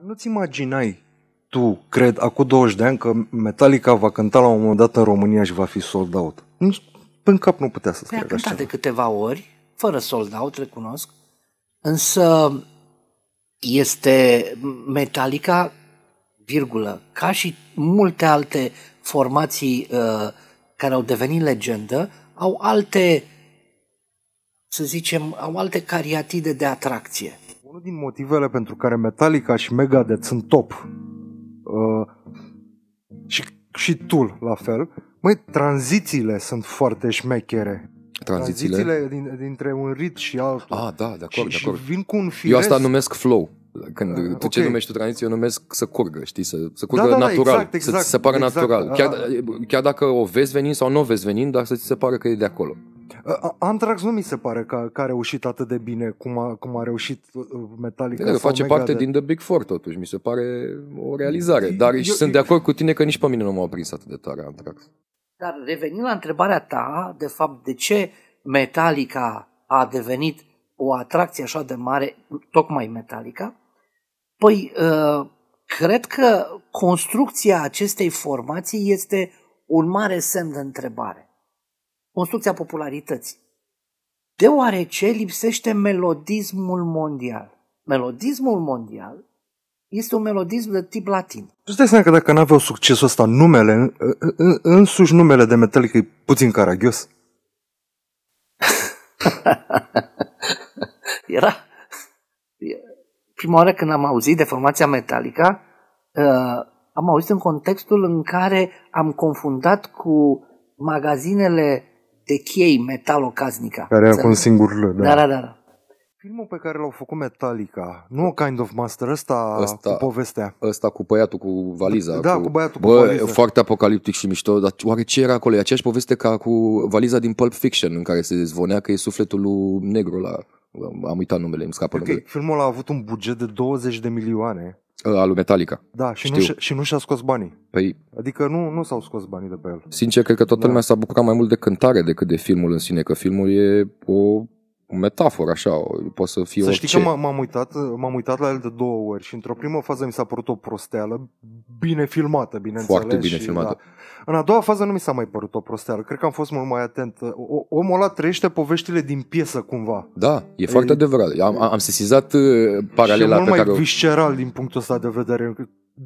Nu-ți imaginai tu, cred, acum 20 de ani că Metallica va cânta la un moment dat în România și va fi sold out. în cap nu putea să-ți păi creadă așa. de câteva ori, fără sold out, recunosc, însă este Metallica, virgulă, ca și multe alte formații uh, care au devenit legendă, au alte, să zicem, au alte cariatide de atracție unul din motivele pentru care Metallica și Megadeth sunt top uh, și, și Tool la fel, măi, tranzițiile sunt foarte șmechere. Tranzițiile? tranzițiile din, dintre un rit și altul. Ah, da, de acord, și, de acord. Și vin cu un firesc. Eu asta numesc flow. Când uh, tu okay. ce numești tu tranziție, eu numesc să curgă, știi, să, să curgă da, da, da natural, da, exact, exact, să ți se pară exact, natural. Chiar, da, chiar dacă o vezi venind sau nu o vezi venind, dar să ți se pară că e de acolo. Anthrax nu mi se pare că, că a reușit atât de bine cum a, cum a reușit uh, Metallica. Bine, face parte parte din The Big Four totuși, mi se pare o realizare. Dar eu, sunt eu, sunt de acord cu tine că nici pe mine nu m-a prins atât de tare Anthrax. Dar revenind la întrebarea ta, de fapt, de ce Metallica a devenit o atracție așa de mare, tocmai Metallica, păi uh, cred că construcția acestei formații este un mare semn de întrebare construcția popularității. Deoarece lipsește melodismul mondial. Melodismul mondial este un melodism de tip latin. Tu dai seama că dacă n-aveau succesul ăsta numele, însuși numele de Metallica e puțin caragios. Era prima oară când am auzit de formația Metallica, uh, am auzit în contextul în care am confundat cu magazinele de chei Metalocaznica. Care era cu un singur L, da. Da, da, da. da. Filmul pe care l-au făcut Metallica, nu Kind of Master, ăsta, ăsta cu povestea. Ăsta cu băiatul cu valiza. Da, cu, cu băiatul bă, cu valiza. foarte apocaliptic și mișto, dar oare ce era acolo? E aceeași poveste ca cu valiza din Pulp Fiction, în care se zvonea că e sufletul lui negru la... Am uitat numele, îmi scapă okay, numele. filmul a avut un buget de 20 de milioane Ă, alu Metallica. Da, și, știu. Nu, și, și nu și-a scos banii. Păi, adică nu, nu s-au scos banii de pe el. Sincer, cred că toată da. lumea s-a bucurat mai mult de cântare decât de filmul în sine, că filmul e o o metaforă, așa, poate să fie Să orice. știi că m-am uitat, m-am uitat la el de două ori și într-o primă fază mi s-a părut o prosteală bine filmată, bineînțeles. Foarte bine și, filmată. Da. În a doua fază nu mi s-a mai părut o prosteală, cred că am fost mult mai atent. O, omul ăla trăiește poveștile din piesă cumva. Da, e foarte e, adevărat. Am, am sesizat uh, paralela și pe mult care... mai o... visceral din punctul ăsta de vedere.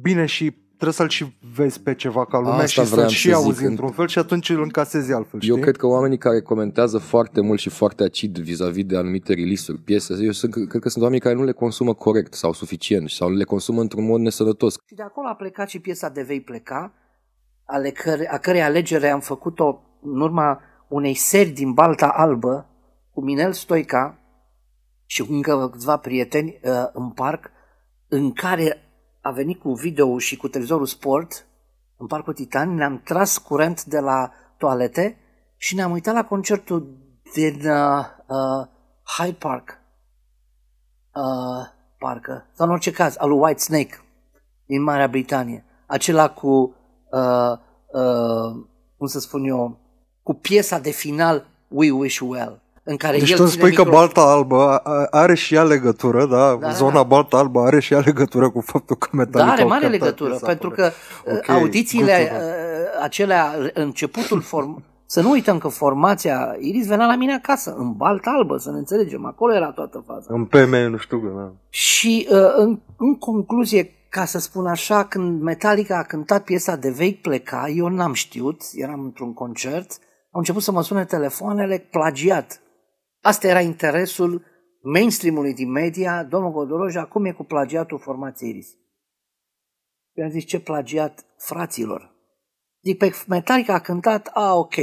Bine și trebuie să-l și vezi pe ceva ca lumea Asta și să-l și să auzi zic, într-un fel și atunci îl încasezi altfel, știi? Eu cred că oamenii care comentează foarte mult și foarte acid vis-a-vis de anumite release-uri, piese, eu sunt, cred că sunt oameni care nu le consumă corect sau suficient sau le consumă într-un mod nesănătos. Și de acolo a plecat și piesa de Vei pleca, ale căre, a cărei alegere am făcut-o în urma unei seri din Balta Albă cu Minel Stoica și cu încă câțiva prieteni uh, în parc, în care a venit cu video și cu televizorul sport în Parcul Titan, ne-am tras curent de la toalete și ne-am uitat la concertul din uh, uh, Hyde Park, uh, parcă, sau în orice caz, al lui White Snake din Marea Britanie, acela cu, uh, uh, cum să spun eu, cu piesa de final We Wish Well în care deci el tu îmi spui micro... că Balta Albă are și ea legătură, da? da? da Zona da. Balta Albă are și ea legătură cu faptul că metalul. Da, are mare legătură, pentru că okay, uh, audițiile uh, acelea, începutul form... Să nu uităm că formația Iris venea la mine acasă, în Balta Albă, să ne înțelegem, acolo era toată faza. În PM, nu știu, da. Și uh, în, în concluzie, ca să spun așa, când Metallica a cântat piesa de vei pleca, eu n-am știut, eram într-un concert, au început să mă sune telefoanele plagiat, Asta era interesul mainstream-ului din media, domnul Godoroj acum e cu plagiatul formației Iris. Eu am zis, ce plagiat fraților? Zic, pe păi, Metallica a cântat, a, ok,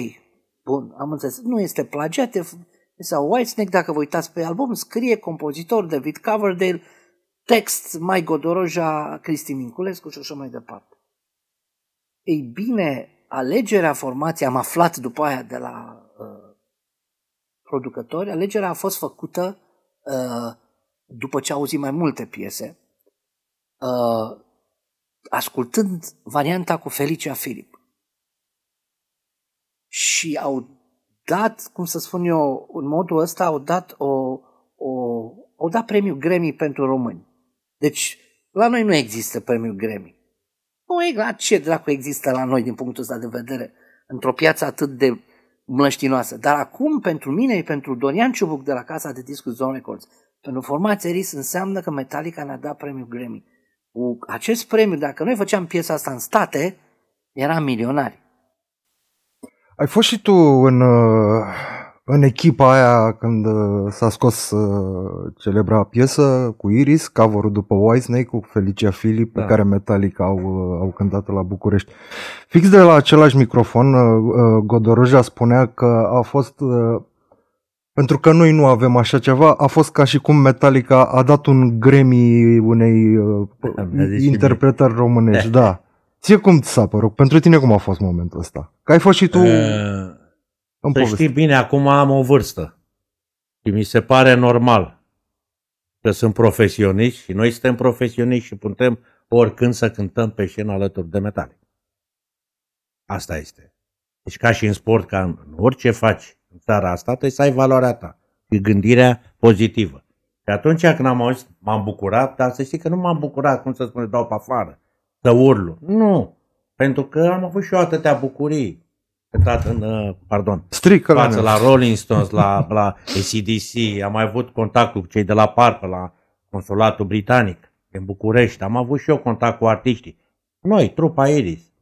bun, am înțeles, nu este plagiat, sau Whitesnake, dacă vă uitați pe album, scrie compozitor David Coverdale, text mai Godoroja, Cristi Minculescu și așa mai departe. Ei bine, alegerea formației, am aflat după aia de la producători, alegerea a fost făcută uh, după ce auzi mai multe piese, uh, ascultând varianta cu Felicia Filip. Și au dat, cum să spun eu, în modul ăsta au dat o, o au dat premiul Grammy pentru români. Deci, la noi nu există premiul Grammy. Nu e la ce dracu există la noi din punctul ăsta de vedere, într-o piață atât de mlăștinoasă. Dar acum, pentru mine, pentru Dorian Ciubuc de la Casa de Discus Zone Records, pentru formația RIS înseamnă că Metallica ne-a dat premiul Grammy. Cu acest premiu, dacă noi făceam piesa asta în state, eram milionari. Ai fost și tu în, uh, în echipa aia când uh, s-a scos uh, celebra piesă cu Iris, cover după Whitesnake cu Felicia Philip, da. pe care Metallica au, uh, au cântat la București. Fix de la același microfon, uh, uh, Godoroja spunea că a fost... Uh, pentru că noi nu avem așa ceva, a fost ca și cum Metallica a dat un Grammy unei uh, interpretări românești, da. Ție cum ți s-a părut? Pentru tine cum a fost momentul ăsta? Că ai fost și tu... Uh îmi să povesti. știi bine, acum am o vârstă și mi se pare normal că sunt profesioniști și noi suntem profesioniști și putem oricând să cântăm pe scenă alături de metale. Asta este. Deci ca și în sport, ca în orice faci în țara asta, trebuie să ai valoarea ta și gândirea pozitivă. Și atunci când am auzit, m-am bucurat, dar să știi că nu m-am bucurat, cum să spune, dau pe afară, să urlu. Nu, pentru că am avut și eu atâtea bucurii interpretat în, uh, pardon, Strică la, la Rolling Stones, la, la ACDC, am mai avut contact cu cei de la Parcă, la Consulatul Britanic, în București, am avut și eu contact cu artiștii. Noi, trupa Iris,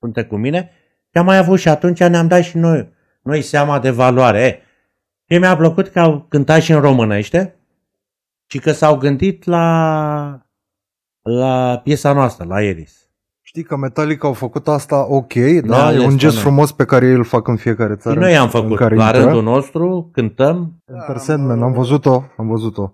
suntem cu mine și am mai avut și atunci ne-am dat și noi, noi seama de valoare. Eh, e, și mi-a plăcut că au cântat și în românește și că s-au gândit la, la piesa noastră, la Iris. Știi că Metallica au făcut asta ok, da, da e un gest noi. frumos pe care ei îl fac în fiecare țară. Și noi am făcut, la intră. rândul nostru, cântăm. am, am văzut-o, am văzut-o.